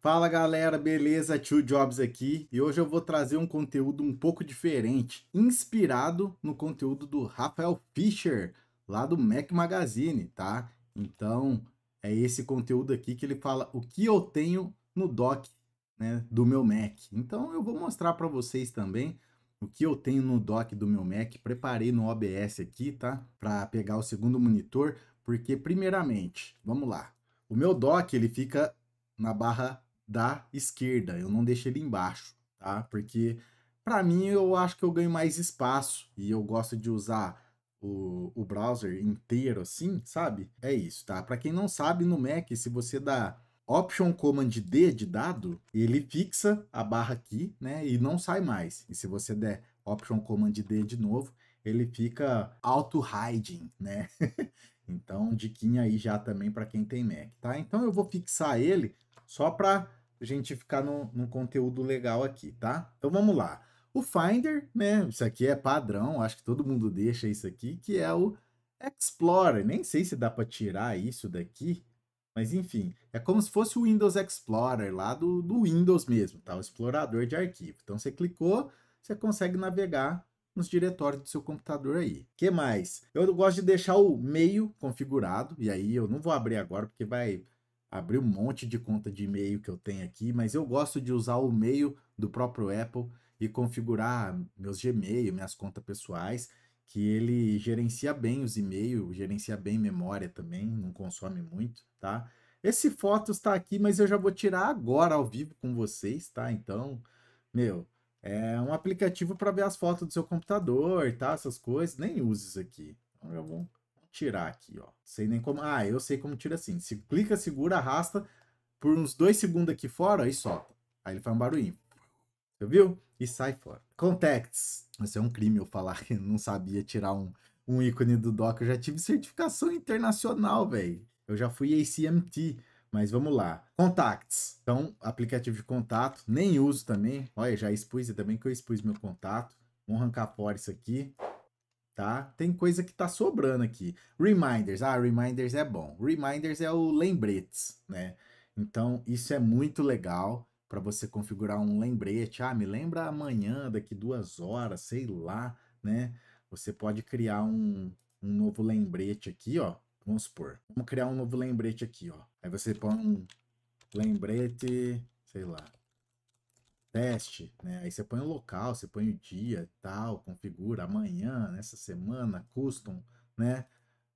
Fala galera, beleza? Tio Jobs aqui e hoje eu vou trazer um conteúdo um pouco diferente, inspirado no conteúdo do Rafael Fischer, lá do Mac Magazine, tá? Então é esse conteúdo aqui que ele fala o que eu tenho no dock né, do meu Mac. Então eu vou mostrar para vocês também o que eu tenho no dock do meu Mac. Preparei no OBS aqui, tá? Para pegar o segundo monitor, porque primeiramente, vamos lá. O meu dock ele fica na barra da esquerda. Eu não deixei ele embaixo, tá? Porque para mim eu acho que eu ganho mais espaço e eu gosto de usar o, o browser inteiro assim, sabe? É isso, tá? Para quem não sabe, no Mac, se você dá Option Command D de dado, ele fixa a barra aqui, né? E não sai mais. E se você der Option Command D de novo, ele fica auto-hiding, né? então, diquinha aí já também para quem tem Mac, tá? Então eu vou fixar ele só para a gente ficar num, num conteúdo legal aqui, tá? Então vamos lá. O Finder, né? Isso aqui é padrão, acho que todo mundo deixa isso aqui, que é o Explorer. Nem sei se dá para tirar isso daqui, mas enfim, é como se fosse o Windows Explorer lá do, do Windows mesmo, tá? O explorador de arquivo. Então você clicou, você consegue navegar nos diretórios do seu computador aí. que mais? Eu gosto de deixar o meio configurado, e aí eu não vou abrir agora porque vai abri um monte de conta de e-mail que eu tenho aqui, mas eu gosto de usar o e-mail do próprio Apple e configurar meus Gmail, minhas contas pessoais, que ele gerencia bem os e-mails, gerencia bem memória também, não consome muito, tá? Esse foto está aqui, mas eu já vou tirar agora ao vivo com vocês, tá? Então, meu, é um aplicativo para ver as fotos do seu computador, tá? Essas coisas, nem use isso aqui. Então, eu vou tirar aqui, ó. Sei nem como. Ah, eu sei como tira assim. Se clica, segura, arrasta por uns dois segundos aqui fora e solta. Aí ele faz um barulhinho. Você viu? E sai fora. Contacts. Isso é um crime eu falar que não sabia tirar um, um ícone do dock. Eu já tive certificação internacional, velho. Eu já fui ACMT. Mas vamos lá. Contacts. Então, aplicativo de contato. Nem uso também. Olha, já expus e também que eu expus meu contato. Vamos arrancar fora isso aqui tá? Tem coisa que tá sobrando aqui. Reminders, ah, reminders é bom. Reminders é o lembretes, né? Então, isso é muito legal para você configurar um lembrete. Ah, me lembra amanhã, daqui duas horas, sei lá, né? Você pode criar um, um novo lembrete aqui, ó. Vamos supor, vamos criar um novo lembrete aqui, ó. Aí você põe um lembrete, sei lá, teste, né? Aí você põe o local, você põe o dia tal, configura amanhã, nessa semana, custom, né?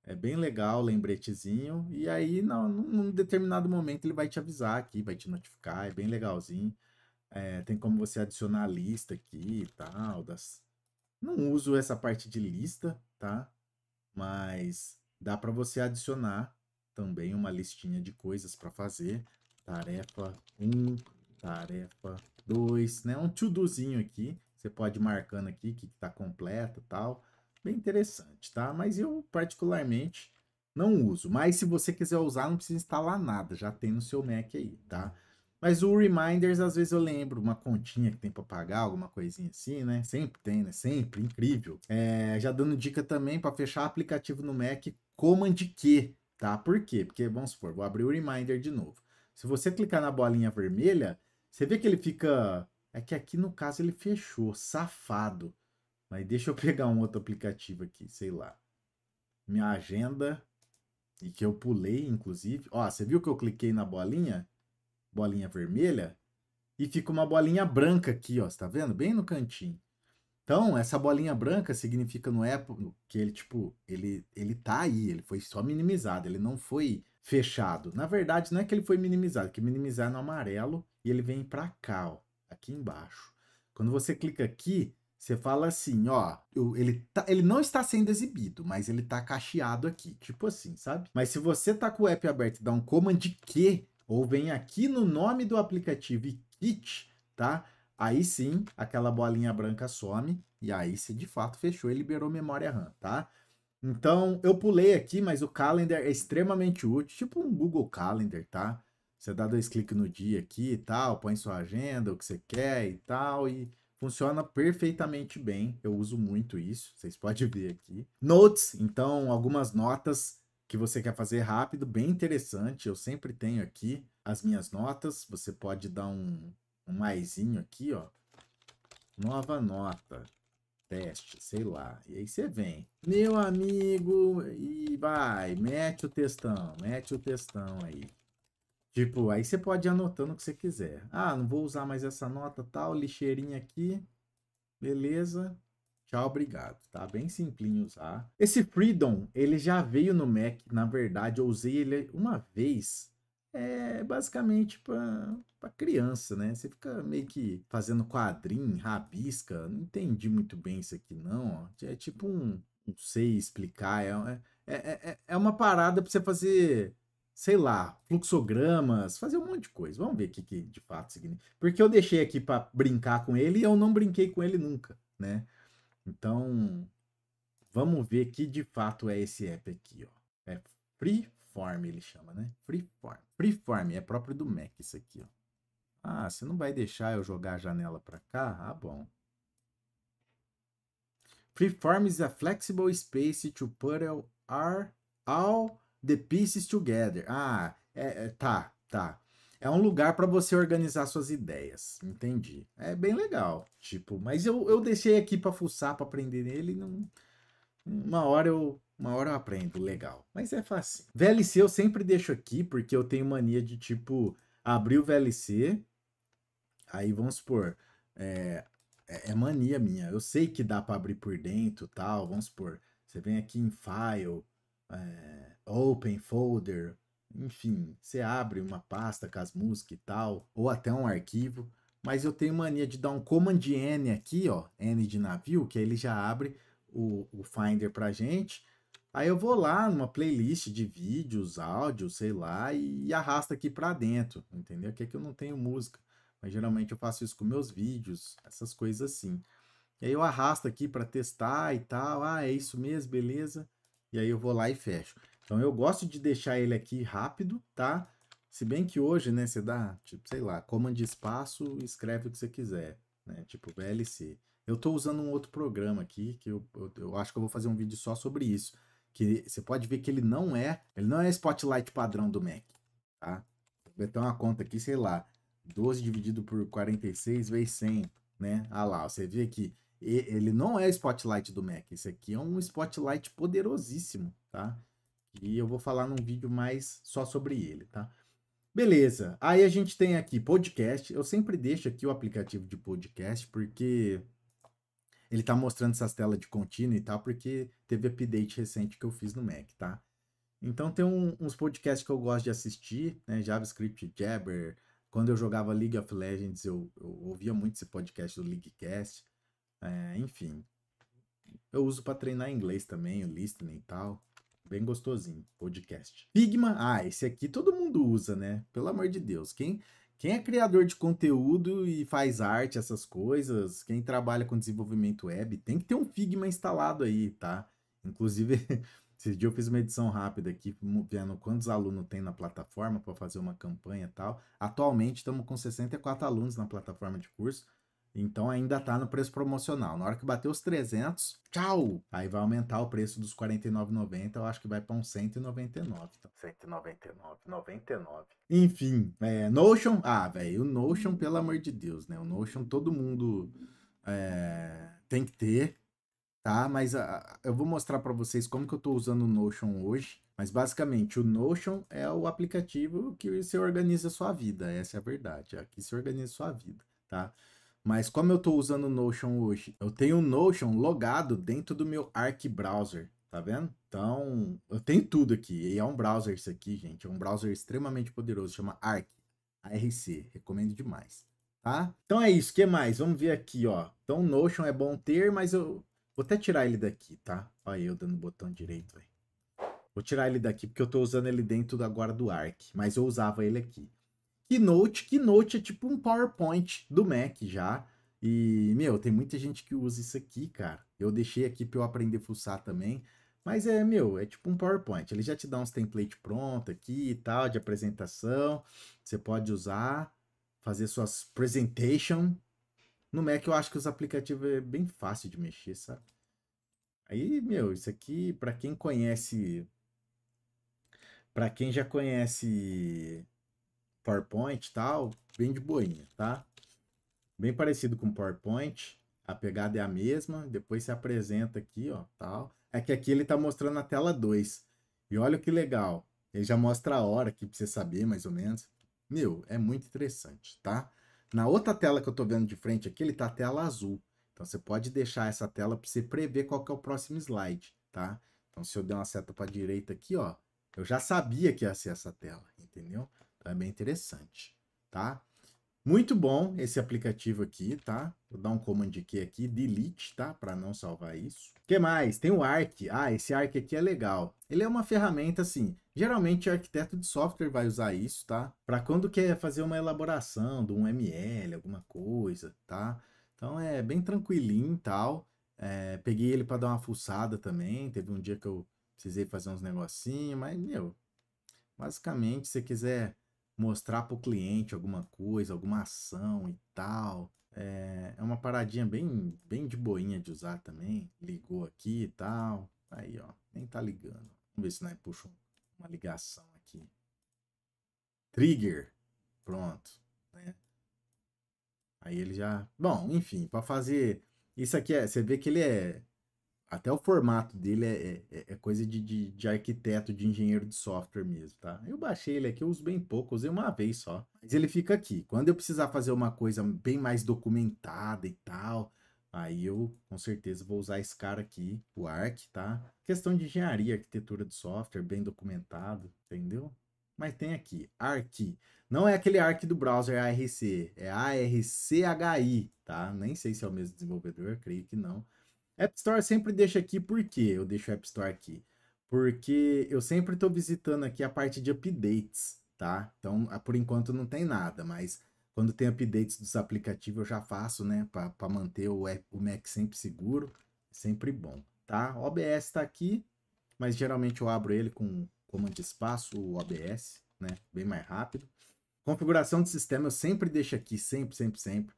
É bem legal, lembretezinho. E aí, não, num determinado momento, ele vai te avisar aqui, vai te notificar, é bem legalzinho. É, tem como você adicionar a lista aqui e tal. Das... Não uso essa parte de lista, tá? Mas dá para você adicionar também uma listinha de coisas para fazer. Tarefa 1, Tarefa 2, né? Um to-dozinho aqui. Você pode ir marcando aqui que está completo e tal. Bem interessante, tá? Mas eu, particularmente, não uso. Mas se você quiser usar, não precisa instalar nada. Já tem no seu Mac aí, tá? Mas o Reminders, às vezes eu lembro, uma continha que tem para pagar, alguma coisinha assim, né? Sempre tem, né? Sempre, incrível. É, já dando dica também para fechar aplicativo no Mac, Command Q, tá? Por quê? Porque, vamos supor, vou abrir o Reminder de novo. Se você clicar na bolinha vermelha, você vê que ele fica. É que aqui no caso ele fechou, safado. Mas deixa eu pegar um outro aplicativo aqui, sei lá. Minha agenda. E que eu pulei, inclusive. Ó, você viu que eu cliquei na bolinha? Bolinha vermelha? E fica uma bolinha branca aqui, ó. Você tá vendo? Bem no cantinho. Então, essa bolinha branca significa no Apple que ele, tipo, ele, ele tá aí, ele foi só minimizado, ele não foi fechado. Na verdade, não é que ele foi minimizado, que minimizar no amarelo e ele vem para cá, ó, aqui embaixo. Quando você clica aqui, você fala assim, ó, ele, tá, ele não está sendo exibido, mas ele está cacheado aqui, tipo assim, sabe? Mas se você tá com o app aberto e dá um command Q, ou vem aqui no nome do aplicativo e kit, tá? Aí sim, aquela bolinha branca some e aí você de fato fechou e liberou memória RAM, tá? Então, eu pulei aqui, mas o Calendar é extremamente útil, tipo um Google Calendar, tá? Você dá dois cliques no dia aqui e tal, põe sua agenda, o que você quer e tal, e funciona perfeitamente bem. Eu uso muito isso, vocês podem ver aqui. Notes, então, algumas notas que você quer fazer rápido, bem interessante. Eu sempre tenho aqui as minhas notas. Você pode dar um, um maisinho aqui, ó. Nova nota teste, sei lá. E aí você vem, meu amigo, e vai, mete o textão, mete o textão aí. Tipo, aí você pode ir anotando o que você quiser. Ah, não vou usar mais essa nota tal, lixeirinha aqui. Beleza. Tchau, obrigado. Tá bem simplinho usar. Esse Freedom, ele já veio no Mac, na verdade, eu usei ele uma vez. É basicamente para criança, né? Você fica meio que fazendo quadrinho, rabisca. Não entendi muito bem isso aqui, não. Ó. É tipo um. Não sei explicar. É, é, é, é, é uma parada para você fazer sei lá, fluxogramas, fazer um monte de coisa. Vamos ver o que, que de fato significa. Porque eu deixei aqui para brincar com ele e eu não brinquei com ele nunca, né? Então, vamos ver que de fato é esse app aqui, ó. É Freeform, ele chama, né? Freeform. Freeform é próprio do Mac isso aqui, ó. Ah, você não vai deixar eu jogar a janela para cá? Ah, bom. Freeform is a flexible space to put all The Pieces Together. Ah, é, é, tá, tá. É um lugar para você organizar suas ideias. Entendi. É bem legal. Tipo, mas eu, eu deixei aqui para fuçar, para aprender nele. Não... Uma hora eu uma hora eu aprendo, legal. Mas é fácil. VLC eu sempre deixo aqui, porque eu tenho mania de, tipo, abrir o VLC. Aí, vamos supor, é, é, é mania minha. Eu sei que dá para abrir por dentro tal. Vamos supor, você vem aqui em File, é, open folder, enfim, você abre uma pasta com as músicas e tal, ou até um arquivo, mas eu tenho mania de dar um command N aqui, ó, N de navio, que ele já abre o, o Finder pra gente. Aí eu vou lá numa playlist de vídeos, áudios, sei lá, e, e arrasto aqui para dentro, entendeu? Que é que eu não tenho música, mas geralmente eu faço isso com meus vídeos, essas coisas assim. E aí eu arrasto aqui para testar e tal, ah, é isso mesmo, beleza? e aí eu vou lá e fecho. Então eu gosto de deixar ele aqui rápido, tá? Se bem que hoje, né, você dá, tipo, sei lá, comando espaço, escreve o que você quiser, né? Tipo VLC. Eu estou usando um outro programa aqui, que eu, eu, eu, acho que eu vou fazer um vídeo só sobre isso. Que você pode ver que ele não é, ele não é Spotlight padrão do Mac, tá? Vai ter uma conta aqui, sei lá, 12 dividido por 46 vezes 100, né? Ah lá, você vê aqui ele não é Spotlight do Mac. Esse aqui é um Spotlight poderosíssimo, tá? E eu vou falar num vídeo mais só sobre ele, tá? Beleza. Aí a gente tem aqui podcast. Eu sempre deixo aqui o aplicativo de podcast porque ele tá mostrando essas telas de contínuo e tal, porque teve update recente que eu fiz no Mac, tá? Então tem um, uns podcasts que eu gosto de assistir, né? JavaScript Jabber. Quando eu jogava League of Legends, eu, eu ouvia muito esse podcast do LeagueCast. É, enfim. Eu uso para treinar inglês também, o listening e tal. Bem gostosinho, podcast. Figma, ah, esse aqui todo mundo usa, né? Pelo amor de Deus. Quem, quem é criador de conteúdo e faz arte, essas coisas, quem trabalha com desenvolvimento web, tem que ter um Figma instalado aí, tá? Inclusive, esse dia eu fiz uma edição rápida aqui, vendo quantos alunos tem na plataforma para fazer uma campanha e tal. Atualmente estamos com 64 alunos na plataforma de curso. Então ainda está no preço promocional. Na hora que bater os 300, tchau! Aí vai aumentar o preço dos 49,90, eu acho que vai para uns 199. Então. 199, Enfim, é, Notion, ah, velho, o Notion, pelo hum. amor de Deus, né? O Notion todo mundo é, tem que ter, tá? Mas a, ah, eu vou mostrar para vocês como que eu estou usando o Notion hoje. Mas basicamente, o Notion é o aplicativo que você organiza a sua vida, essa é a verdade, é aqui se organiza a sua vida, tá? Mas como eu estou usando o Notion hoje, eu tenho o Notion logado dentro do meu Arc Browser, tá vendo? Então, eu tenho tudo aqui. E é um browser isso aqui, gente. É um browser extremamente poderoso, chama Arc. ARC, recomendo demais, tá? Então é isso, que mais? Vamos ver aqui, ó. Então o Notion é bom ter, mas eu vou até tirar ele daqui, tá? Olha eu dando o botão direito, velho. Vou tirar ele daqui porque eu estou usando ele dentro agora do Arc, mas eu usava ele aqui. Keynote. Keynote é tipo um PowerPoint do Mac já. E, meu, tem muita gente que usa isso aqui, cara. Eu deixei aqui para eu aprender a fuçar também. Mas é, meu, é tipo um PowerPoint. Ele já te dá uns templates pronto aqui e tal, de apresentação. Você pode usar, fazer suas presentation. No Mac eu acho que os aplicativos é bem fácil de mexer, sabe? Aí, meu, isso aqui, para quem conhece. Para quem já conhece PowerPoint e tal, bem de boinha, tá? Bem parecido com PowerPoint, a pegada é a mesma, depois se apresenta aqui, ó, tal. É que aqui ele tá mostrando a tela 2. E olha que legal, ele já mostra a hora aqui pra você saber, mais ou menos. Meu, é muito interessante, tá? Na outra tela que eu tô vendo de frente aqui, ele tá tela azul. Então você pode deixar essa tela para você prever qual que é o próximo slide, tá? Então se eu der uma seta para direita aqui, ó, eu já sabia que ia ser essa tela, entendeu? É bem interessante, tá? Muito bom esse aplicativo aqui, tá? Vou dar um comando aqui, aqui delete, tá? Para não salvar isso. O que mais? Tem o Arc. Ah, esse Arc aqui é legal. Ele é uma ferramenta, assim, geralmente arquiteto de software vai usar isso, tá? Para quando quer fazer uma elaboração de um ML, alguma coisa, tá? Então é bem tranquilinho e tal. É, peguei ele para dar uma fuçada também. Teve um dia que eu precisei fazer uns negocinhos, mas, meu, basicamente, se você quiser mostrar para o cliente alguma coisa, alguma ação e tal. É, é uma paradinha bem, bem de boinha de usar também. Ligou aqui e tal. Aí, ó, nem tá ligando. Vamos ver se nós né, puxa uma ligação aqui. Trigger. Pronto. Né? Aí ele já. Bom, enfim, para fazer. Isso aqui é. Você vê que ele é até o formato dele é, é, é coisa de, de, de, arquiteto, de engenheiro de software mesmo, tá? Eu baixei ele aqui, eu uso bem pouco, usei uma vez só. Mas ele fica aqui. Quando eu precisar fazer uma coisa bem mais documentada e tal, aí eu com certeza vou usar esse cara aqui, o ARC, tá? Questão de engenharia, arquitetura de software, bem documentado, entendeu? Mas tem aqui, ARC. Não é aquele ARC do browser ARC, é ARCHI, tá? Nem sei se é o mesmo desenvolvedor, creio que não. App Store sempre deixa aqui, por Eu deixo o App Store aqui. Porque eu sempre estou visitando aqui a parte de updates, tá? Então, ah, por enquanto não tem nada, mas quando tem updates dos aplicativos eu já faço, né? Para manter o, app, o Mac sempre seguro, sempre bom, tá? OBS está aqui, mas geralmente eu abro ele com comando de espaço, o OBS, né? Bem mais rápido. Configuração de sistema eu sempre deixo aqui, sempre, sempre, sempre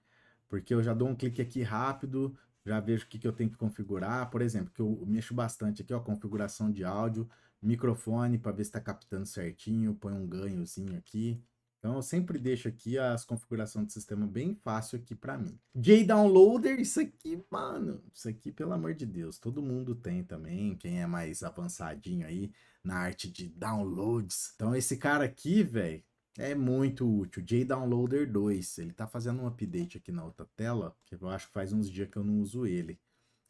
porque eu já dou um clique aqui rápido, já vejo o que, que eu tenho que configurar, por exemplo, que eu mexo bastante aqui, ó, configuração de áudio, microfone para ver se está captando certinho, põe um ganhozinho aqui. Então eu sempre deixo aqui as configurações do sistema bem fácil aqui para mim. J-Downloader, isso aqui, mano, isso aqui pelo amor de Deus, todo mundo tem também, quem é mais avançadinho aí na arte de downloads. Então esse cara aqui, velho, é muito útil. JDownloader 2. Ele tá fazendo um update aqui na outra tela, que eu acho que faz uns dias que eu não uso ele.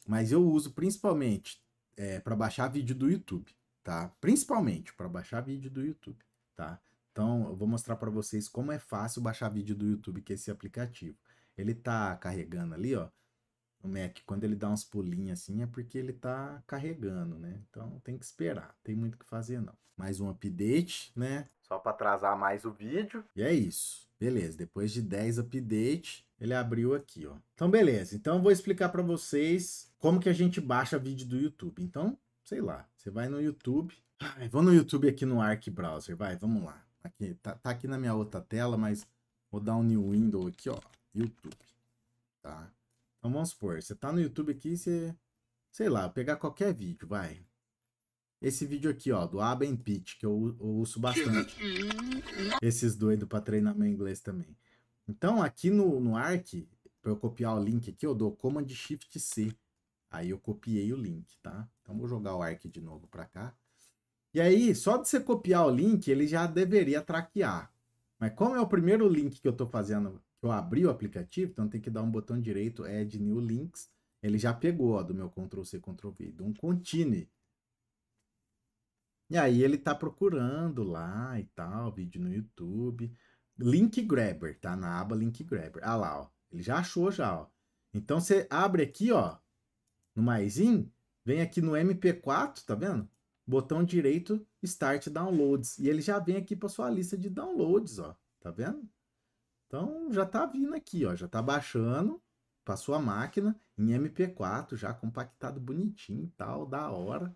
Mas eu uso principalmente é, para baixar vídeo do YouTube, tá? Principalmente para baixar vídeo do YouTube, tá? Então, eu vou mostrar para vocês como é fácil baixar vídeo do YouTube com é esse aplicativo. Ele tá carregando ali, ó o Mac, quando ele dá uns pulinhos assim, é porque ele tá carregando, né? Então tem que esperar, tem muito o que fazer não. Mais um update, né? Só para atrasar mais o vídeo. E é isso. Beleza, depois de 10 update, ele abriu aqui, ó. Então beleza, então eu vou explicar para vocês como que a gente baixa vídeo do YouTube. Então, sei lá, você vai no YouTube. Ai, vou no YouTube aqui no Arc Browser, vai, vamos lá. Aqui, tá, tá aqui na minha outra tela, mas vou dar um new window aqui, ó. YouTube, tá? Então vamos supor, você tá no YouTube aqui, você. Sei lá, pegar qualquer vídeo, vai. Esse vídeo aqui, ó, do Aben Pitch, que eu, eu uso bastante. Esses doidos pra treinar meu inglês também. Então, aqui no, no ARC, para eu copiar o link aqui, eu dou Command Shift C. Aí eu copiei o link, tá? Então vou jogar o ARC de novo para cá. E aí, só de você copiar o link, ele já deveria traquear. Mas como é o primeiro link que eu tô fazendo eu abri o aplicativo, então tem que dar um botão direito, Add é New Links. Ele já pegou ó, do meu Ctrl+C, Ctrl+V, de um Continue. E aí ele tá procurando lá e tal, vídeo no YouTube. Link Grabber, tá na aba Link Grabber. Ah lá, ó. Ele já achou já, ó. Então você abre aqui, ó, no maisinho, vem aqui no MP4, tá vendo? Botão direito, Start Downloads. E ele já vem aqui para sua lista de downloads, ó. Tá vendo? Então já está vindo aqui, ó, já está baixando para sua máquina em MP4, já compactado bonitinho, e tal, da hora.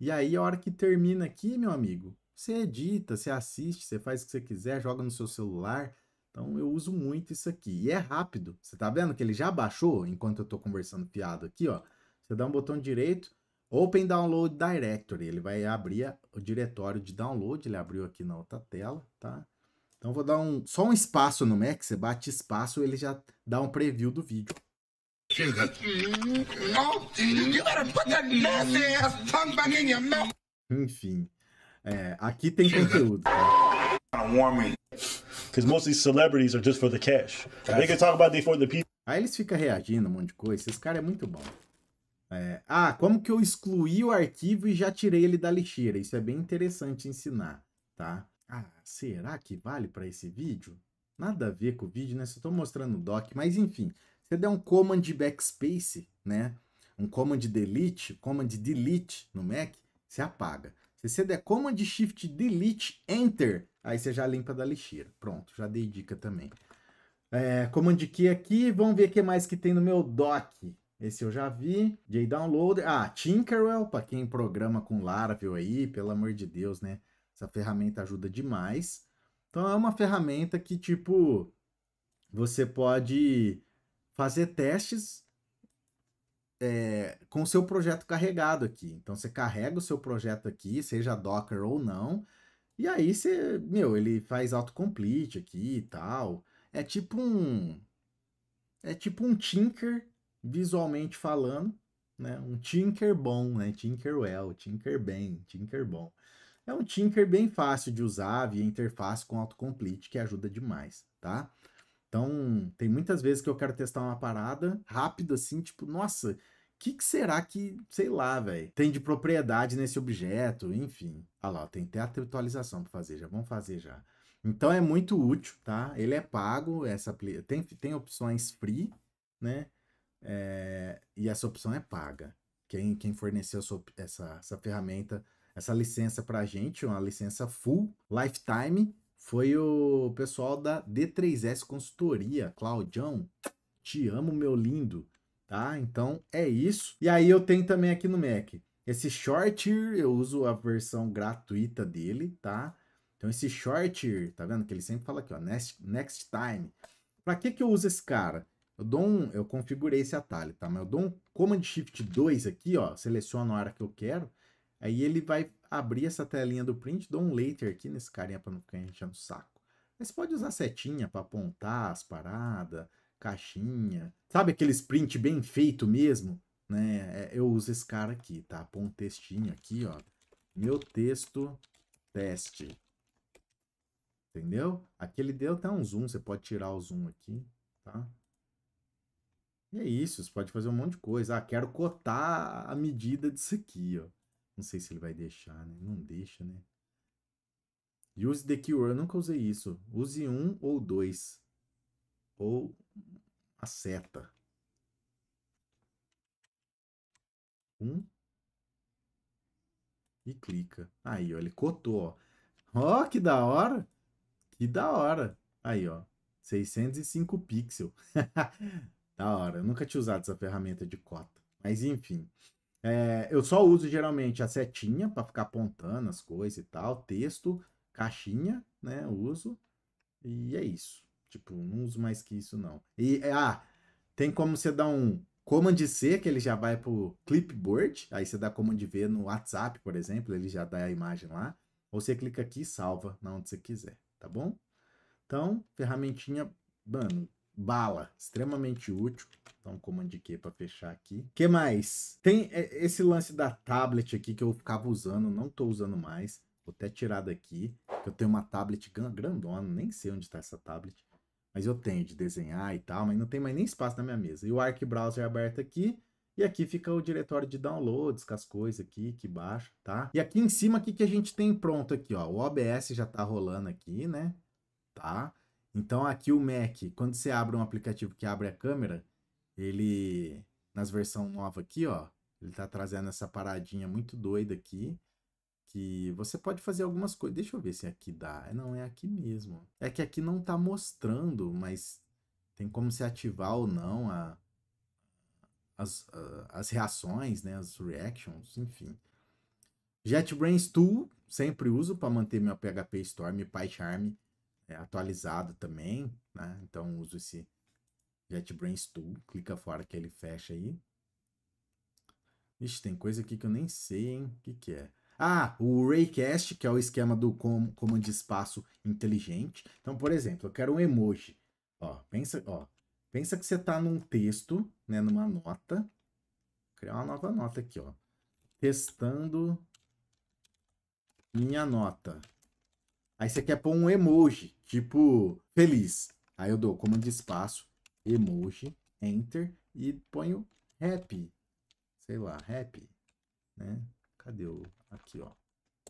E aí a hora que termina aqui, meu amigo, você edita, você assiste, você faz o que você quiser, joga no seu celular. Então eu uso muito isso aqui. E é rápido. Você tá vendo que ele já baixou enquanto eu tô conversando piado aqui, ó. Você dá um botão direito, Open Download Directory. Ele vai abrir o diretório de download. Ele abriu aqui na outra tela, tá? Então vou dar um só um espaço no Mac, você bate espaço, ele já dá um preview do vídeo. Enfim, é, aqui tem conteúdo. Tá? Aí eles ficam reagindo um monte de coisa. Esse cara é muito bom. É, ah, como que eu excluí o arquivo e já tirei ele da lixeira? Isso é bem interessante ensinar, tá? Ah, será que vale para esse vídeo? Nada a ver com o vídeo, né? Só estou mostrando o doc, mas enfim. Você der um command backspace, né? Um command delete, command delete no Mac, você apaga. Se você der command shift delete enter, aí você já limpa da lixeira. Pronto, já dei dica também. É, command key aqui, vamos ver o que mais que tem no meu doc. Esse eu já vi. J-Downloader. Ah, Tinkerwell, para quem programa com Laravel aí, pelo amor de Deus, né? Essa ferramenta ajuda demais. Então é uma ferramenta que, tipo, você pode fazer testes é, com o seu projeto carregado aqui. Então você carrega o seu projeto aqui, seja Docker ou não, e aí você, meu, ele faz autocomplete aqui e tal. É tipo um. É tipo um Tinker, visualmente falando, né? Um Tinker bom, né? Tinker well, Tinker bem, Tinker bom. É um Tinker bem fácil de usar via interface com autocomplete, que ajuda demais, tá? Então, tem muitas vezes que eu quero testar uma parada rápido assim, tipo, nossa, o que, que, será que, sei lá, velho, tem de propriedade nesse objeto, enfim. Ah lá, tem até a atualização para fazer, já vamos fazer já. Então é muito útil, tá? Ele é pago, essa tem, tem opções free, né? É, e essa opção é paga. Quem, quem forneceu essa, essa ferramenta essa licença para a gente, uma licença full, lifetime, foi o pessoal da D3S Consultoria, Claudião. Te amo, meu lindo. Tá? Então é isso. E aí eu tenho também aqui no Mac. Esse short eu uso a versão gratuita dele, tá? Então esse short, tá vendo que ele sempre fala aqui, ó, next, next time. Para que que eu uso esse cara? Eu dou um, eu configurei esse atalho, tá? Mas eu dou um Command Shift 2 aqui, ó, seleciono a hora que eu quero Aí ele vai abrir essa telinha do print, dou um later aqui nesse carinha para não ficar enchendo o saco. Mas pode usar setinha para apontar as paradas, caixinha. Sabe aqueles print bem feito mesmo? Né? É, eu uso esse cara aqui, tá? Põe um textinho aqui, ó. Meu texto teste. Entendeu? Aqui ele deu até um zoom, você pode tirar o zoom aqui, tá? E é isso, você pode fazer um monte de coisa. Ah, quero cotar a medida disso aqui, ó. Não sei se ele vai deixar, né? Não deixa, né? Use the keyword. Eu nunca usei isso. Use um ou dois. Ou a seta. Um. E clica. Aí, ó. Ele cotou, ó. Ó, oh, que da hora. Que da hora. Aí, ó. 605 pixels. da hora. Eu nunca tinha usado essa ferramenta de cota. Mas, enfim. É, eu só uso geralmente a setinha para ficar apontando as coisas e tal, texto, caixinha, né? Uso. E é isso. Tipo, não uso mais que isso, não. E, é, ah, tem como você dar um Command C, que ele já vai pro clipboard. Aí você dá Command V no WhatsApp, por exemplo, ele já dá a imagem lá. Ou você clica aqui e salva na onde você quiser, tá bom? Então, ferramentinha, mano, bala, extremamente útil. Então, comando de Q para fechar aqui. que mais? Tem é, esse lance da tablet aqui que eu ficava usando, não estou usando mais. Vou até tirar daqui, eu tenho uma tablet grandona, nem sei onde está essa tablet. Mas eu tenho de desenhar e tal, mas não tem mais nem espaço na minha mesa. E o Arc Browser é aberto aqui. E aqui fica o diretório de downloads, com as coisas aqui que baixa, tá? E aqui em cima, o que, que a gente tem pronto aqui, ó? O OBS já tá rolando aqui, né? Tá? Então aqui o Mac, quando você abre um aplicativo que abre a câmera, ele nas versão nova aqui, ó, ele tá trazendo essa paradinha muito doida aqui, que você pode fazer algumas coisas. Deixa eu ver se é aqui dá. É, não é aqui mesmo. É que aqui não tá mostrando, mas tem como se ativar ou não a as, as reações, né, as reactions, enfim. JetBrains Tool, sempre uso para manter meu PHP Storm e PyCharm é, atualizado também, né? Então uso esse JetBrains Tool, clica fora que ele fecha aí. Ixi, tem coisa aqui que eu nem sei, hein? O que, que é? Ah, o Raycast, que é o esquema do com comando de espaço inteligente. Então, por exemplo, eu quero um emoji. Ó, pensa, ó, pensa que você tá num texto, né, numa nota. Vou criar uma nova nota aqui, ó. Testando minha nota. Aí você quer pôr um emoji, tipo feliz. Aí eu dou comando de espaço, emoji, enter e ponho happy. Sei lá, happy, né? Cadê o aqui, ó?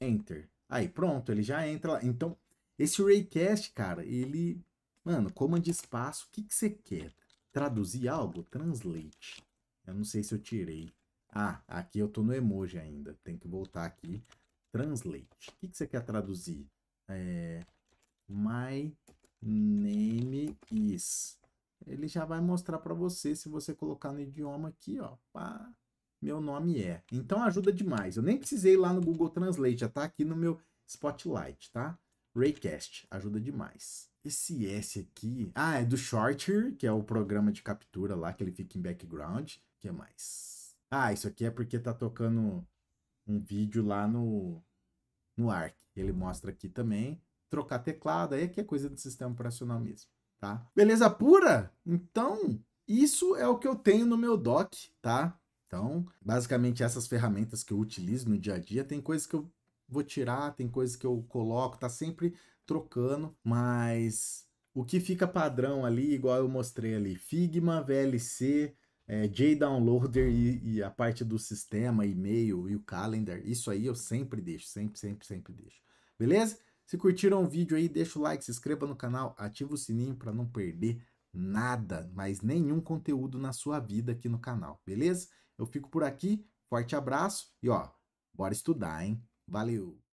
Enter. Aí pronto, ele já entra lá. Então, esse raycast, cara, ele, mano, comando de espaço, o que que você quer? Traduzir algo? Translate. Eu não sei se eu tirei. Ah, aqui eu tô no emoji ainda. Tem que voltar aqui. Translate. O que que você quer traduzir? é, My name is. Ele já vai mostrar para você se você colocar no idioma aqui, ó. Pá, meu nome é. Então ajuda demais. Eu nem precisei ir lá no Google Translate, já tá aqui no meu Spotlight, tá? Raycast, ajuda demais. Esse S aqui, ah, é do Shorter, que é o programa de captura lá que ele fica em background. O que mais? Ah, isso aqui é porque tá tocando um vídeo lá no no ARC. Ele mostra aqui também, trocar teclado, aí é que é coisa do sistema operacional mesmo, tá? Beleza pura? Então, isso é o que eu tenho no meu dock, tá? Então, basicamente essas ferramentas que eu utilizo no dia a dia, tem coisas que eu vou tirar, tem coisas que eu coloco, tá sempre trocando, mas o que fica padrão ali, igual eu mostrei ali, Figma, VLC, é, Downloader e, e, a parte do sistema, e-mail e o calendar, isso aí eu sempre deixo, sempre, sempre, sempre deixo. Beleza? Se curtiram o vídeo aí, deixa o like, se inscreva no canal, ativa o sininho para não perder nada, mas nenhum conteúdo na sua vida aqui no canal, beleza? Eu fico por aqui, forte abraço e ó, bora estudar, hein? Valeu!